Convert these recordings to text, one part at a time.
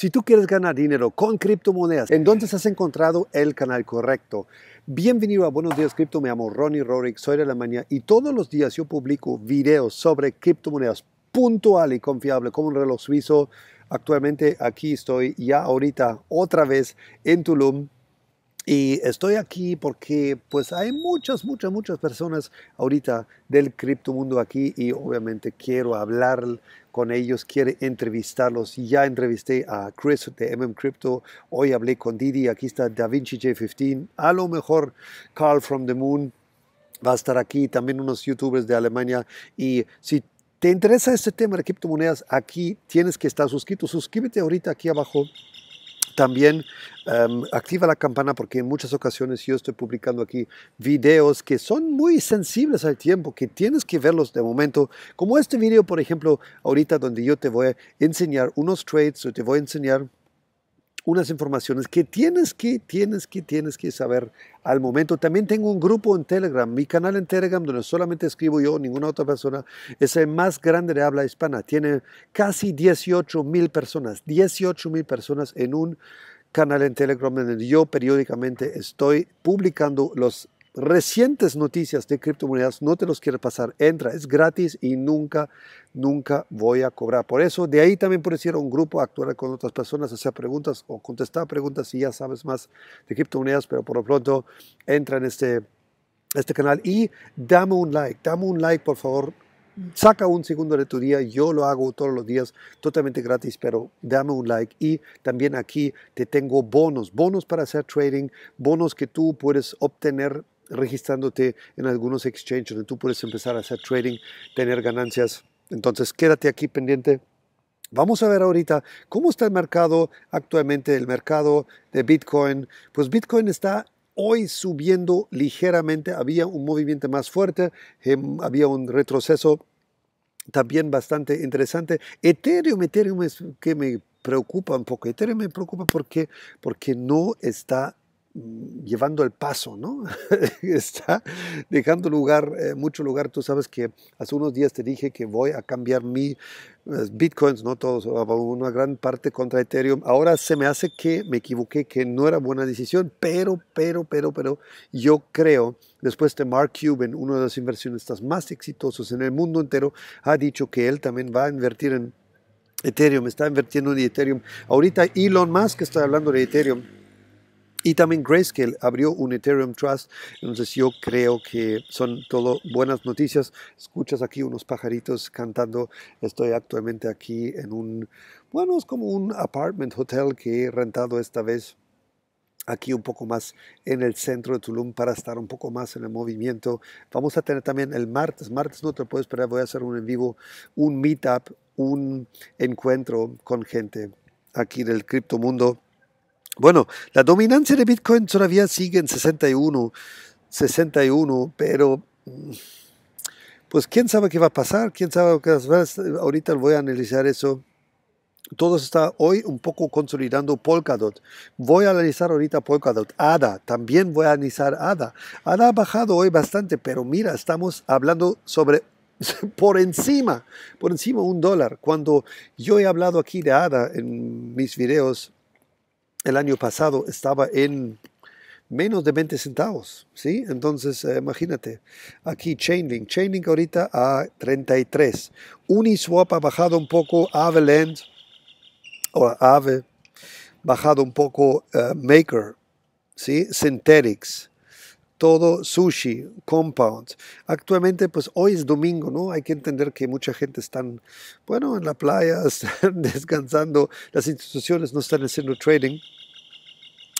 Si tú quieres ganar dinero con criptomonedas, ¿en dónde has encontrado el canal correcto. Bienvenido a Buenos Días Cripto, me llamo Ronnie Rorick, soy de Alemania y todos los días yo publico videos sobre criptomonedas puntual y confiable como un reloj suizo. Actualmente aquí estoy ya ahorita otra vez en Tulum y estoy aquí porque pues hay muchas, muchas, muchas personas ahorita del criptomundo aquí y obviamente quiero hablar con ellos, quiero entrevistarlos. Ya entrevisté a Chris de MM Crypto, hoy hablé con Didi, aquí está Da Vinci J15, a lo mejor Carl from the Moon va a estar aquí, también unos youtubers de Alemania y si te interesa este tema de criptomonedas, aquí tienes que estar suscrito. Suscríbete ahorita aquí abajo también em, activa la campana porque en muchas ocasiones yo estoy publicando aquí videos que son muy sensibles al tiempo, que tienes que verlos de momento, como este video, por ejemplo, ahorita donde yo te voy a enseñar unos trades, o te voy a enseñar unas informaciones que tienes que, tienes que, tienes que saber al momento. También tengo un grupo en Telegram, mi canal en Telegram, donde solamente escribo yo, ninguna otra persona, es el más grande de habla hispana. Tiene casi 18 mil personas, 18 mil personas en un canal en Telegram donde yo periódicamente estoy publicando los recientes noticias de criptomonedas, no te los quiero pasar, entra, es gratis y nunca, nunca voy a cobrar. Por eso, de ahí también puede un grupo, actuar con otras personas, hacer preguntas o contestar preguntas si ya sabes más de criptomonedas, pero por lo pronto entra en este, este canal y dame un like, dame un like por favor. Saca un segundo de tu día, yo lo hago todos los días totalmente gratis, pero dame un like y también aquí te tengo bonos, bonos para hacer trading, bonos que tú puedes obtener registrándote en algunos exchanges donde tú puedes empezar a hacer trading, tener ganancias. Entonces, quédate aquí pendiente. Vamos a ver ahorita cómo está el mercado actualmente, el mercado de Bitcoin. Pues Bitcoin está hoy subiendo ligeramente. Había un movimiento más fuerte, em, había un retroceso también bastante interesante. Ethereum, Ethereum es que me preocupa un poco. Ethereum me preocupa porque, porque no está Mm, llevando el paso, ¿no? Está dejando lugar, eh, mucho lugar. Tú sabes que hace unos días te dije que voy a cambiar mi pues, bitcoins, no todos, ah, una gran parte contra Ethereum. Ahora se me hace que me equivoqué, que no era buena decisión, pero, pero, pero, pero, yo creo, después de Mark Cuban, uno de los inversionistas más exitosos en el mundo entero, ha dicho que él también va a invertir en Ethereum, está invirtiendo en Ethereum. Ahorita Elon Musk está hablando de Ethereum y también Grayscale abrió un Ethereum Trust. Entonces yo creo que son todo buenas noticias. Escuchas aquí unos pajaritos cantando. Estoy actualmente aquí en un, bueno, es como un apartment hotel que he rentado esta vez aquí un poco más en el centro de Tulum para estar un poco más en el movimiento. Vamos a tener también el martes, martes no te puedes esperar, voy a hacer un en vivo, un meetup, un encuentro con gente aquí del criptomundo bueno, la dominancia de Bitcoin todavía sigue en 61, 61, pero mm, pues quién sabe qué va a pasar, quién sabe qué va a pasar. Ahorita voy a analizar eso. Todo está hoy un poco consolidando Polkadot. Voy a analizar ahorita Polkadot. ADA, también voy a analizar ADA. ADA ha bajado hoy bastante, pero mira, estamos hablando sobre por encima, por encima un dólar. Cuando yo he hablado aquí de ADA en mis videos, el año pasado estaba en menos de 20 centavos, ¿sí? Entonces, eh, imagínate, aquí Chainlink, Chainlink ahorita a 33, Uniswap ha bajado un poco, Avaland, o Ave, bajado un poco, eh, Maker, ¿sí? Synthetics, todo sushi, compound. Actualmente, pues hoy es domingo, ¿no? Hay que entender que mucha gente está, bueno, en la playa, están descansando, las instituciones no están haciendo trading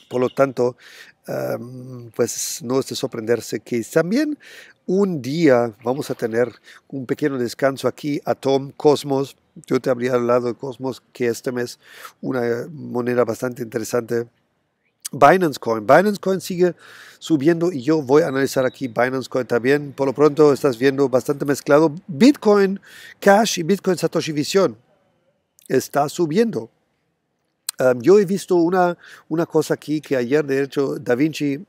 por lo tanto, pues no es de sorprenderse que también un día vamos a tener un pequeño descanso aquí a Tom Cosmos. Yo te habría hablado de Cosmos, que este mes una moneda bastante interesante. Binance Coin. Binance Coin sigue subiendo y yo voy a analizar aquí Binance Coin también. Por lo pronto estás viendo bastante mezclado Bitcoin Cash y Bitcoin Satoshi Vision. Está subiendo. Em, yo he visto una, una cosa aquí que ayer, de hecho, Da Vinci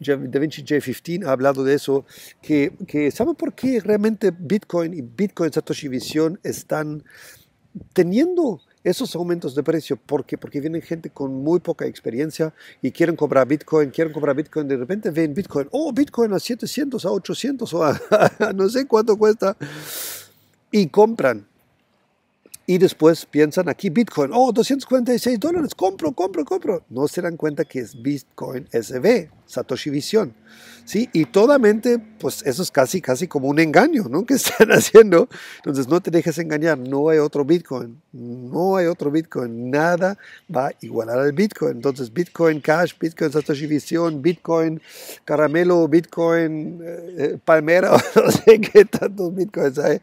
J15 ha hablado de eso, que, que por qué realmente Bitcoin y Bitcoin Satoshi Vision están teniendo esos aumentos de precio? ¿Por qué? Porque vienen gente con muy poca experiencia y quieren comprar Bitcoin, quieren comprar Bitcoin, de repente ven Bitcoin, oh, Bitcoin a 700, a 800 o no sé cuánto cuesta y compran y después piensan aquí Bitcoin, oh, 246 dólares, compro, compro, compro. No se dan cuenta que es Bitcoin SB. Satoshi Vision, ¿sí? Y toda mente, pues eso es casi, casi como un engaño, ¿no? Que están haciendo. Entonces no te dejes engañar, no hay otro Bitcoin, no hay otro Bitcoin, nada va a igualar al Bitcoin. Entonces Bitcoin Cash, Bitcoin Satoshi Vision, Bitcoin Caramelo, Bitcoin eh, eh, Palmera, no sé qué tantos Bitcoins hay.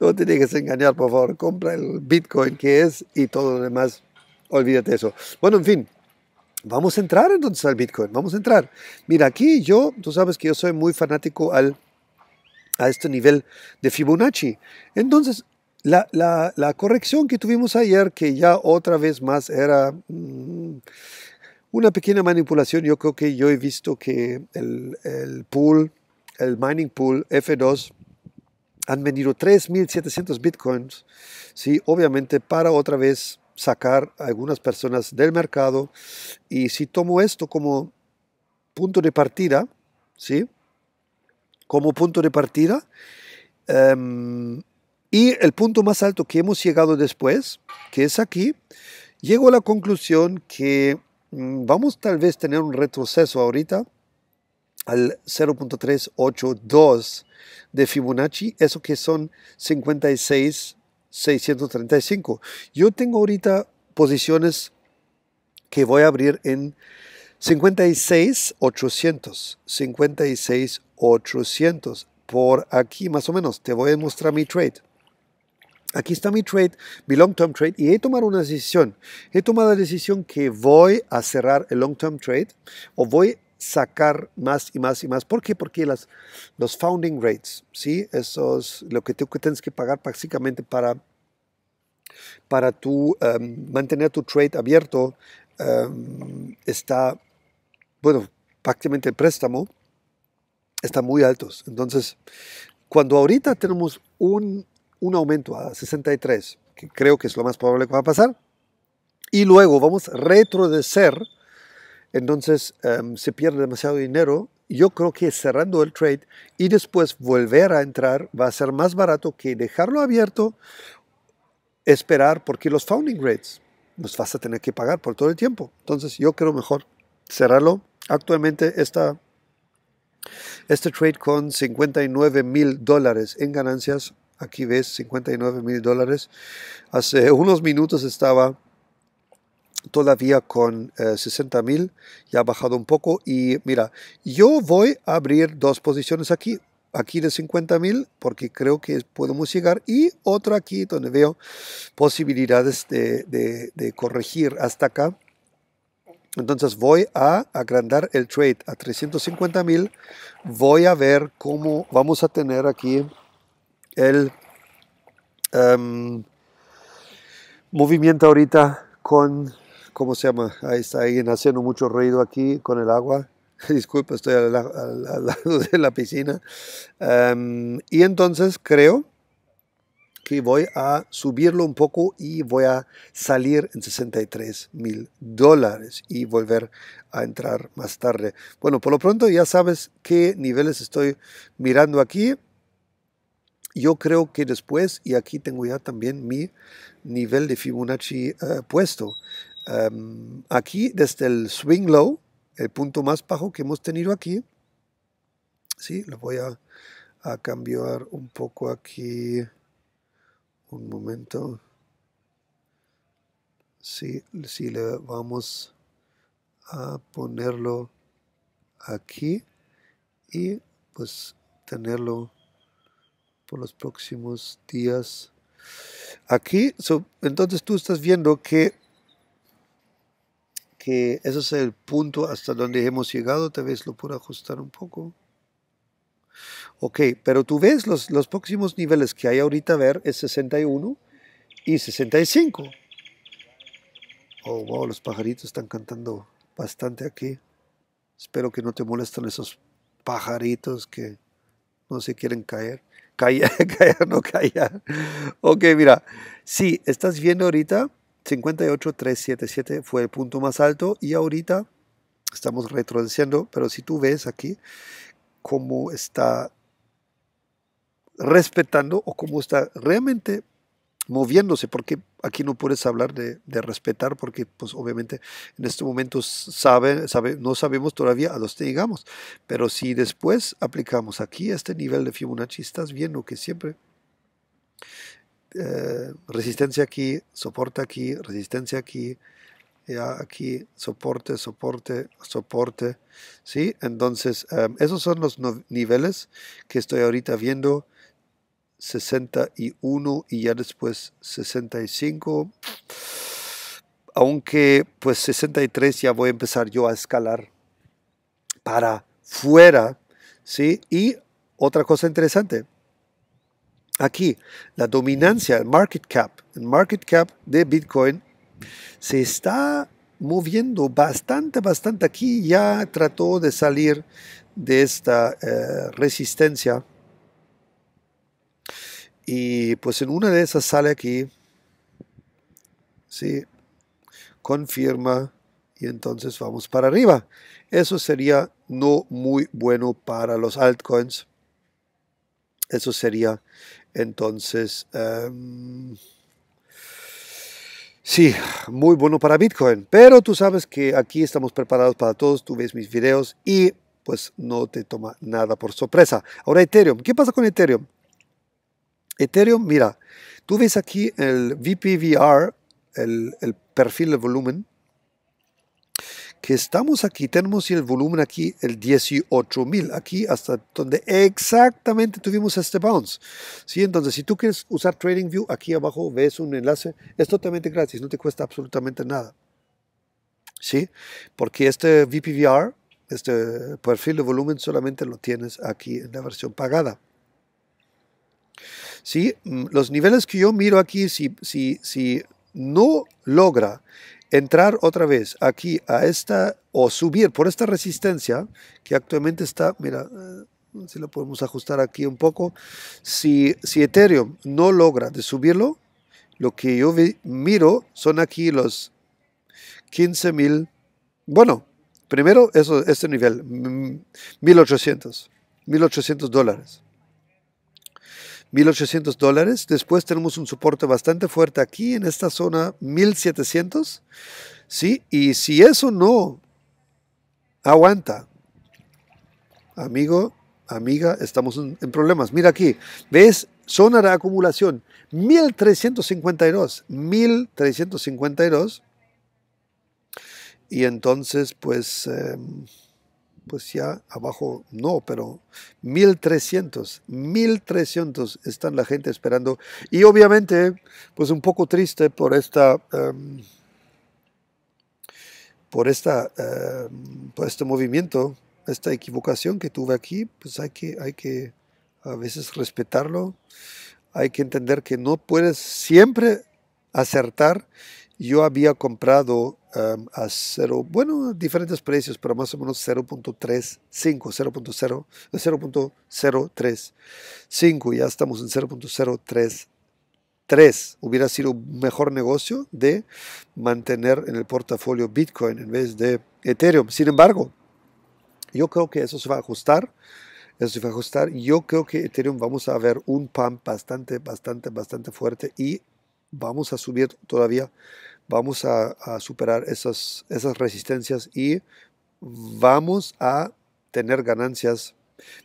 No te dejes engañar, por favor, compra el Bitcoin que es y todo lo demás. Olvídate eso. Bueno, en fin, Vamos a entrar entonces al Bitcoin, vamos a entrar. Mira, aquí yo, tú sabes que yo soy muy fanático al, a este nivel de Fibonacci. Entonces, la, corrección que tuvimos ayer, que ya otra vez más era mm, una pequeña manipulación, yo creo que yo he visto que el, el pool, el mining pool F2, han vendido 3.700 bitcoins, ¿sí? obviamente para otra vez sacar a algunas personas del mercado. Y si tomo esto como punto de partida, ¿sí? Como punto de partida. Em, y el punto más alto que hemos llegado después, que es aquí, llego a la conclusión que mm, vamos tal vez a tener un retroceso ahorita al 0.382 de Fibonacci, eso que son 56 635. Yo tengo ahorita posiciones que voy a abrir en 56,800, 56,800 por aquí más o menos. Te voy a mostrar mi trade. Aquí está mi trade, mi long term trade y he tomado una decisión. He tomado la decisión que voy a cerrar el long term trade o voy a sacar más y más y más. ¿Por qué? Porque las, los founding rates, ¿sí? Eso es lo que tienes que pagar prácticamente para, para tu, em, mantener tu trade abierto, em, está, bueno, prácticamente el préstamo está muy altos. Entonces, cuando ahorita tenemos un, un aumento a 63, que creo que es lo más probable que va a pasar, y luego vamos a retroceder entonces em, se pierde demasiado dinero. Yo creo que cerrando el trade y después volver a entrar va a ser más barato que dejarlo abierto, esperar, porque los founding rates nos vas a tener que pagar por todo el tiempo. Entonces yo creo mejor cerrarlo. Actualmente está este trade con 59 mil dólares en ganancias, aquí ves 59 mil dólares, hace unos minutos estaba todavía con 60.000, eh, ya ha bajado un poco y mira, yo voy a abrir dos posiciones aquí, aquí de 50.000 porque creo que podemos llegar y otra aquí donde veo posibilidades de, corregir hasta acá. Entonces voy a agrandar el trade a 350.000, voy a ver cómo vamos a tener aquí el em, movimiento ahorita con ¿cómo se llama? Ahí está alguien haciendo mucho ruido aquí con el agua. Disculpa, estoy al, lado de la piscina. Em, y entonces creo que voy a subirlo un poco y voy a salir en 63 mil dólares y volver a entrar más tarde. Bueno, por lo pronto ya sabes qué niveles estoy mirando aquí yo creo que después, y aquí tengo ya también mi nivel de Fibonacci eh, puesto, Em, aquí, desde el swing low, el punto más bajo que hemos tenido aquí, ¿sí? lo voy a, cambiar un poco aquí, un momento, sí, le vamos a ponerlo aquí y pues tenerlo por los próximos días aquí. entonces tú estás viendo que que ese es el punto hasta donde hemos llegado, tal vez lo puedo ajustar un poco. Ok, pero tú ves los, los próximos niveles que hay ahorita a ver es 61 y 65. Oh, wow, los pajaritos están cantando bastante aquí. Espero que no te molestan esos pajaritos que no se quieren caer. Caer, caer, no caer. Ok, mira, sí, estás viendo ahorita 58.377 fue el punto más alto y ahorita estamos retrocediendo, pero si tú ves aquí cómo está respetando o cómo está realmente moviéndose, porque aquí no puedes hablar de, respetar, porque pues obviamente en este momento sabe, sabe, no sabemos todavía a dónde llegamos, pero si después aplicamos aquí este nivel de Fibonacci, estás viendo que siempre eh, resistencia aquí, soporte aquí, resistencia aquí, ya eh, aquí, soporte, soporte, soporte, ¿sí? Entonces, em, esos son los niveles que estoy ahorita viendo, 61 y ya después 65, aunque pues 63 ya voy a empezar yo a escalar para fuera, ¿sí? Y otra cosa interesante, aquí la dominancia, el market cap, el market cap de Bitcoin se está moviendo bastante, bastante. Aquí ya trató de salir de esta eh, resistencia. Y pues en una de esas sale aquí, sí, confirma y entonces vamos para arriba. Eso sería no muy bueno para los altcoins. Eso sería entonces, em, sí, muy bueno para Bitcoin, pero tú sabes que aquí estamos preparados para todos, tú ves mis videos y pues no te toma nada por sorpresa. Ahora Ethereum, ¿qué pasa con Ethereum? Ethereum, mira, tú ves aquí el VPVR, el, perfil, de volumen, que estamos aquí, tenemos el volumen aquí, el 18.000, aquí hasta donde exactamente tuvimos este bounce. ¿Sí? Entonces, si tú quieres usar TradingView, aquí abajo ves un enlace, es totalmente gratis, no te cuesta absolutamente nada. ¿Sí? Porque este VPVR, este perfil de volumen, solamente lo tienes aquí en la versión pagada. ¿Sí? Mm, los niveles que yo miro aquí, si, si, si no logra entrar otra vez aquí a esta, o subir por esta resistencia, que actualmente está, mira, eh, si lo podemos ajustar aquí un poco, si, si Ethereum no logra de subirlo, lo que yo miro son aquí los 15.000, bueno, primero eso, este nivel, 1.800, 1.800 dólares. 1.800 dólares. Después tenemos un soporte bastante fuerte aquí en esta zona, 1.700. ¿Sí? Y si eso no aguanta, amigo, amiga, estamos en, problemas. Mira aquí, ¿ves? Zona de acumulación, 1.352. 1.352. Y entonces, pues... Em, pues ya abajo no, pero 1300, 1300 están la gente esperando. Y obviamente, pues un poco triste por esta... Em, por, esta, em, este movimiento, esta equivocación que tuve aquí, pues hay que, hay que a veces respetarlo, hay que entender que no puedes siempre acertar. Yo había comprado a cero bueno, diferentes precios, pero más o menos 0.35, 0.0, 0.035, ya estamos en 0.033. Hubiera sido mejor negocio de mantener en el portafolio Bitcoin en vez de Ethereum. Sin embargo, yo creo que eso se va a ajustar. Eso se va a ajustar. Yo creo que Ethereum vamos a ver un pump bastante, bastante, bastante fuerte y vamos a subir todavía vamos a, superar esas, esas resistencias y vamos a tener ganancias.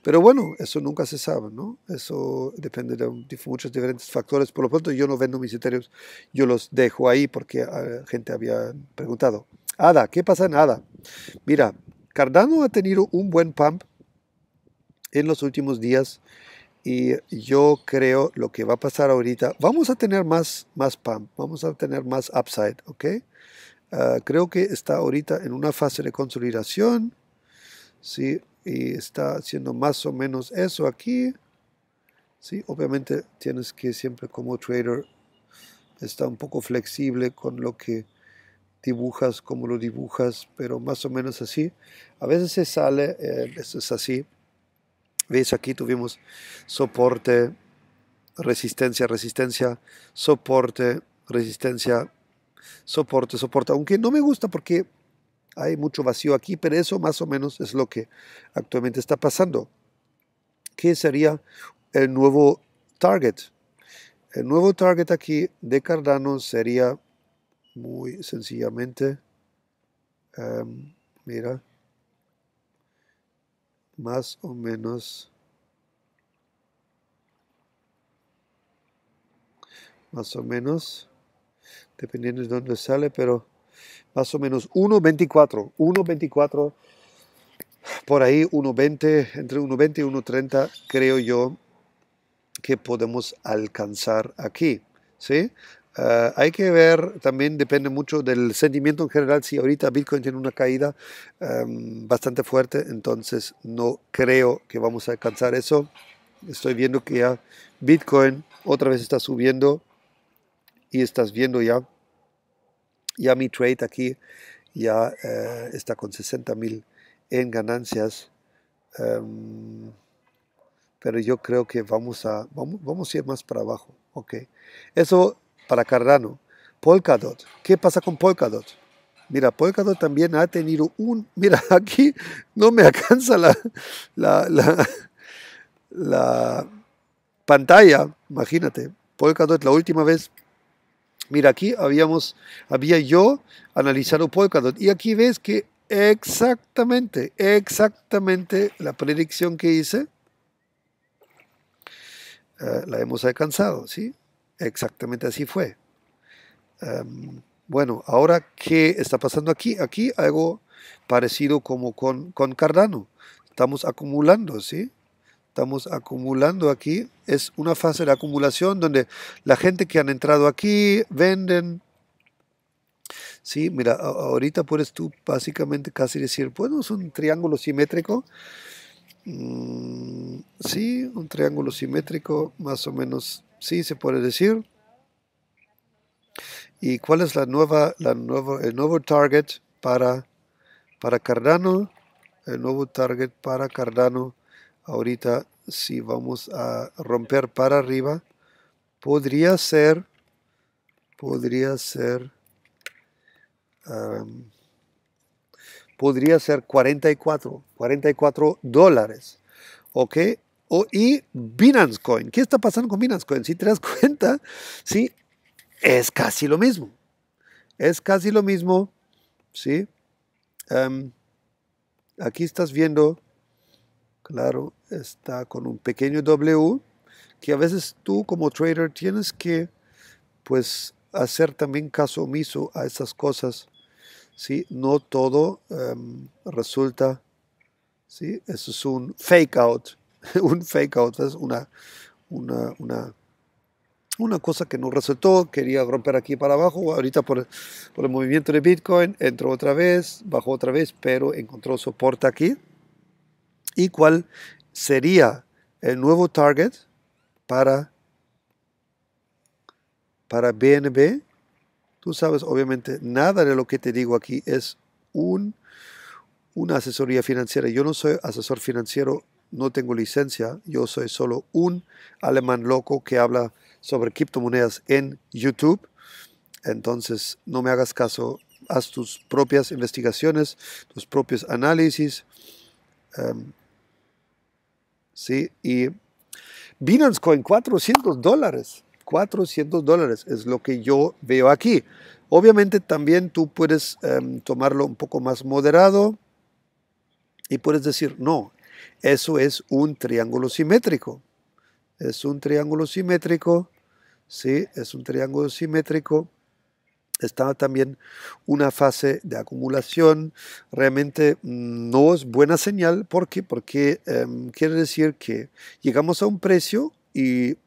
Pero bueno, eso nunca se sabe, ¿no? Eso depende de, muchos diferentes factores. Por lo pronto, yo no vendo mis iterios, yo los dejo ahí porque la ah, gente había preguntado. ADA, ¿qué pasa en ADA? Mira, Cardano ha tenido un buen pump en los últimos días y yo creo lo que va a pasar ahorita, vamos a tener más, más pump, vamos a tener más upside, ¿ok? Ah, creo que está ahorita en una fase de consolidación, ¿sí? Y está haciendo más o menos eso aquí, ¿sí? Obviamente tienes que siempre como trader estar un poco flexible con lo que dibujas, como lo dibujas, pero más o menos así. A veces se sale, eh, eso es así, Veis, aquí tuvimos soporte, resistencia, resistencia, soporte, resistencia, soporte, soporte. Aunque no me gusta porque hay mucho vacío aquí, pero eso más o menos es lo que actualmente está pasando. ¿Qué sería el nuevo target? El nuevo target aquí de Cardano sería muy sencillamente, um, mira, más o menos más o menos dependiendo de dónde sale pero más o menos 1.24 1.24 por ahí 1.20 entre 1.20 y 1.30 creo yo que podemos alcanzar aquí ¿sí? Ah, hay que ver, también depende mucho del sentimiento en general. Si ahorita Bitcoin tiene una caída em, bastante fuerte, entonces no creo que vamos a alcanzar eso. Estoy viendo que ya Bitcoin otra vez está subiendo y estás viendo ya, ya mi trade aquí ya eh, está con 60.000 mil en ganancias. Em, pero yo creo que vamos a, vamos, vamos a ir más para abajo. ok Eso para Cardano. Polkadot. ¿Qué pasa con Polkadot? Mira, Polkadot también ha tenido un... Mira, aquí no me alcanza la, la, pantalla. Imagínate, Polkadot la última vez. Mira, aquí habíamos, había yo analizado Polkadot. Y aquí ves que exactamente, exactamente la predicción que hice eh, la hemos alcanzado, ¿sí? Exactamente así fue. Em, bueno, ahora, ¿qué está pasando aquí? Aquí algo parecido como con, con Cardano. Estamos acumulando, ¿sí? Estamos acumulando aquí. Es una fase de acumulación donde la gente que han entrado aquí venden. Sí, mira, ahorita puedes tú básicamente casi decir, bueno, es un triángulo simétrico. Mm, sí, un triángulo simétrico, más o menos sí se puede decir. ¿Y cuál es la nueva, la el nuevo target para, para Cardano? El nuevo target para Cardano ahorita si vamos a romper para arriba podría ser podría ser podría ser 44 44 dólares ok o, y Binance Coin. ¿Qué está pasando con Binance Coin? Si te das cuenta, ¿sí? es casi lo mismo. Es casi lo mismo. ¿sí? Em, aquí estás viendo, claro, está con un pequeño W, que a veces tú como trader tienes que pues hacer también caso omiso a esas cosas. ¿sí? No todo em, resulta, ¿sí? eso es un fake out. un fake out, es Una, una, una, una cosa que no resultó, quería romper aquí para abajo, ahorita por, por, el movimiento de Bitcoin entró otra vez, bajó otra vez, pero encontró soporte aquí. ¿Y cuál sería el nuevo target para, para BNB? Tú sabes, obviamente, nada de lo que te digo aquí es un, una asesoría financiera. Yo no soy asesor financiero no tengo licencia, yo soy solo un alemán loco que habla sobre criptomonedas en YouTube. Entonces, no me hagas caso, haz tus propias investigaciones, tus propios análisis. Em, sí, y Binance Coin, 400 dólares. 400 dólares es lo que yo veo aquí. Obviamente también tú puedes em, tomarlo un poco más moderado y puedes decir, no, eso es un triángulo simétrico. Es un triángulo simétrico, ¿sí? Es un triángulo simétrico. Está también una fase de acumulación. Realmente mm, no es buena señal. ¿Por qué? Porque em, quiere decir que llegamos a un precio y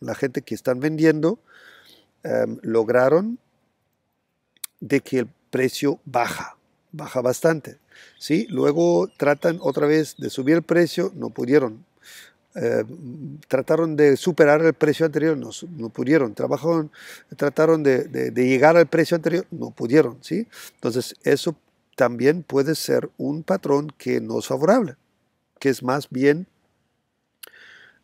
la gente que están vendiendo em, lograron de que el precio baja baja bastante. ¿sí? Luego tratan otra vez de subir el precio, no pudieron. Eh, trataron de superar el precio anterior, no, pudieron. Trabajaron, trataron de, llegar al precio anterior, no pudieron. ¿sí? Entonces, eso también puede ser un patrón que no es favorable, que es más bien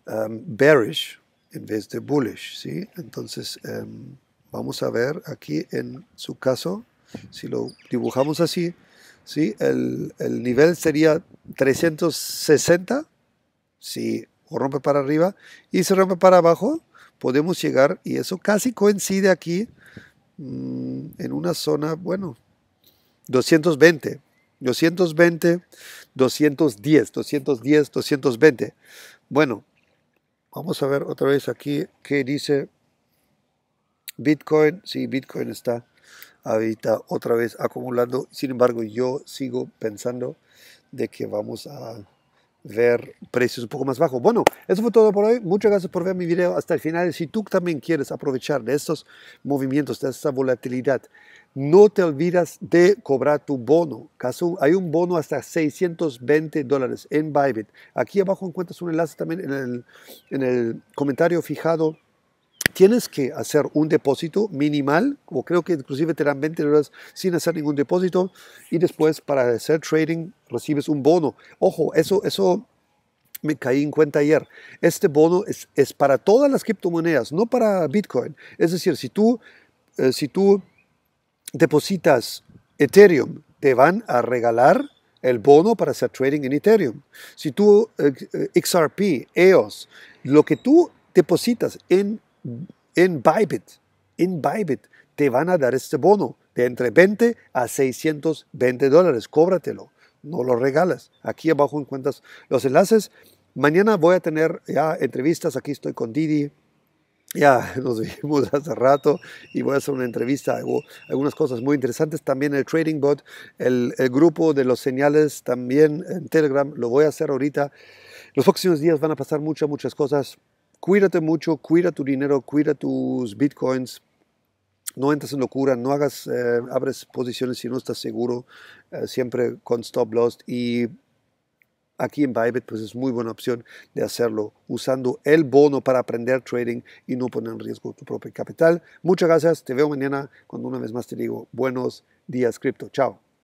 um, bearish en vez de bullish. ¿sí? Entonces, em, vamos a ver aquí en su caso si lo dibujamos así, ¿sí? el, nivel sería 360, si rompe para arriba y se rompe para abajo, podemos llegar, y eso casi coincide aquí mm, en una zona, bueno, 220, 220, 210, 210, 220. Bueno, vamos a ver otra vez aquí qué dice Bitcoin, si Bitcoin está ahorita otra vez acumulando. Sin embargo, yo sigo pensando de que vamos a ver precios un poco más bajos. Bueno, eso fue todo por hoy. Muchas gracias por ver mi video hasta el final. Si tú también quieres aprovechar de estos movimientos, de esta volatilidad, no te olvides de cobrar tu bono. Caso, hay un bono hasta 620 dólares en Bybit. Aquí abajo encuentras un enlace también en el, en el comentario fijado tienes que hacer un depósito minimal, o creo que inclusive te dan 20 dólares sin hacer ningún depósito, y después para hacer trading recibes un bono. Ojo, eso, eso me caí en cuenta ayer. Este bono es, es para todas las criptomonedas, no para Bitcoin. Es decir, si tú, eh, si tú depositas Ethereum, te van a regalar el bono para hacer trading en Ethereum. Si tú eh, eh, XRP, EOS, lo que tú depositas en en Bybit, en Bybit, te van a dar este bono de entre 20 a 620 dólares. Cóbratelo, no lo regalas. Aquí abajo encuentras los enlaces. Mañana voy a tener ya entrevistas. Aquí estoy con Didi. Ya nos vimos hace rato y voy a hacer una entrevista. Hago algunas cosas muy interesantes. También el Trading Bot, el, el grupo de los señales también en Telegram. Lo voy a hacer ahorita. Los próximos días van a pasar muchas, muchas cosas cuídate mucho, cuida tu dinero, cuida tus bitcoins, no entres en locura, no hagas, eh, abres posiciones si no estás seguro, eh, siempre con stop loss y aquí en Bybit pues es muy buena opción de hacerlo usando el bono para aprender trading y no poner en riesgo tu propio capital. Muchas gracias, te veo mañana cuando una vez más te digo buenos días cripto, chao.